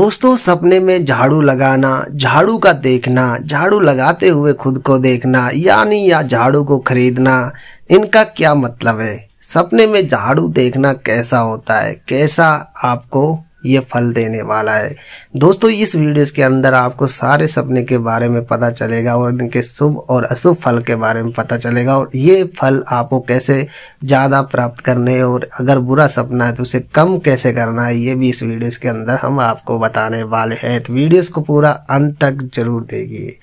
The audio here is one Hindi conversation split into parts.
दोस्तों सपने में झाड़ू लगाना झाड़ू का देखना झाड़ू लगाते हुए खुद को देखना यानी या झाड़ू को खरीदना इनका क्या मतलब है सपने में झाड़ू देखना कैसा होता है कैसा आपको ये फल देने वाला है दोस्तों इस वीडियो के अंदर आपको सारे सपने के बारे में पता चलेगा और इनके शुभ और अशुभ फल के बारे में पता चलेगा और ये फल आपको कैसे ज़्यादा प्राप्त करने और अगर बुरा सपना है तो उसे कम कैसे करना है ये भी इस वीडियोस के अंदर हम आपको बताने वाले हैं तो वीडियोस को पूरा अंत तक जरूर देखिए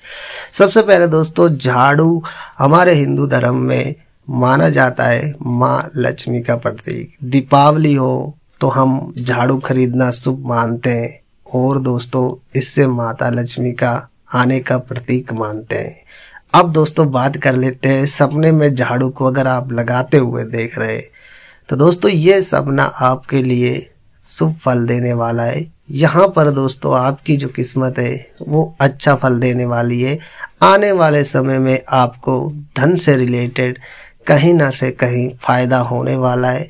सबसे पहले दोस्तों झाड़ू हमारे हिंदू धर्म में माना जाता है माँ लक्ष्मी का प्रतीक दीपावली हो तो हम झाड़ू खरीदना शुभ मानते हैं और दोस्तों इससे माता लक्ष्मी का आने का प्रतीक मानते हैं अब दोस्तों बात कर लेते हैं सपने में झाड़ू को अगर आप लगाते हुए देख रहे तो दोस्तों ये सपना आपके लिए शुभ फल देने वाला है यहाँ पर दोस्तों आपकी जो किस्मत है वो अच्छा फल देने वाली है आने वाले समय में आपको धन से रिलेटेड कहीं ना से कहीं फ़ायदा होने वाला है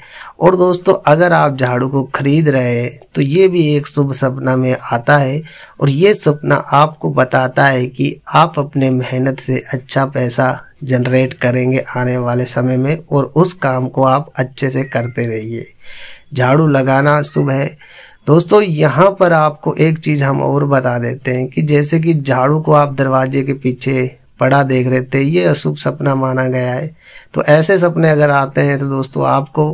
और दोस्तों अगर आप झाड़ू को खरीद रहे हैं तो ये भी एक शुभ सपना में आता है और ये सपना आपको बताता है कि आप अपने मेहनत से अच्छा पैसा जनरेट करेंगे आने वाले समय में और उस काम को आप अच्छे से करते रहिए झाड़ू लगाना शुभ है दोस्तों यहाँ पर आपको एक चीज़ हम और बता देते हैं कि जैसे कि झाड़ू को आप दरवाजे के पीछे पड़ा देख रहे थे ये अशुभ सपना माना गया है तो ऐसे सपने अगर आते हैं तो दोस्तों आपको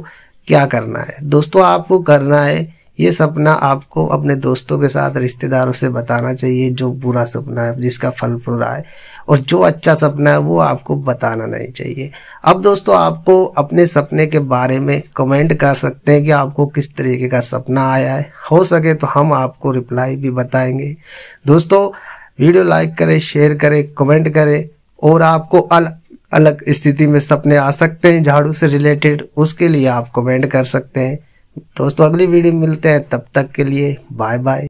क्या करना है दोस्तों आपको करना है ये सपना आपको अपने दोस्तों के साथ रिश्तेदारों से बताना चाहिए जो बुरा सपना है जिसका फल रहा है और जो अच्छा सपना है वो आपको बताना नहीं चाहिए अब दोस्तों आपको अपने सपने के बारे में कमेंट कर सकते हैं कि आपको किस तरीके का सपना आया है हो सके तो हम आपको रिप्लाई भी बताएंगे दोस्तों वीडियो लाइक करें शेयर करें कमेंट करें और आपको अलग अलग स्थिति में सपने आ सकते हैं झाड़ू से रिलेटेड उसके लिए आप कमेंट कर सकते हैं दोस्तों अगली वीडियो मिलते हैं तब तक के लिए बाय बाय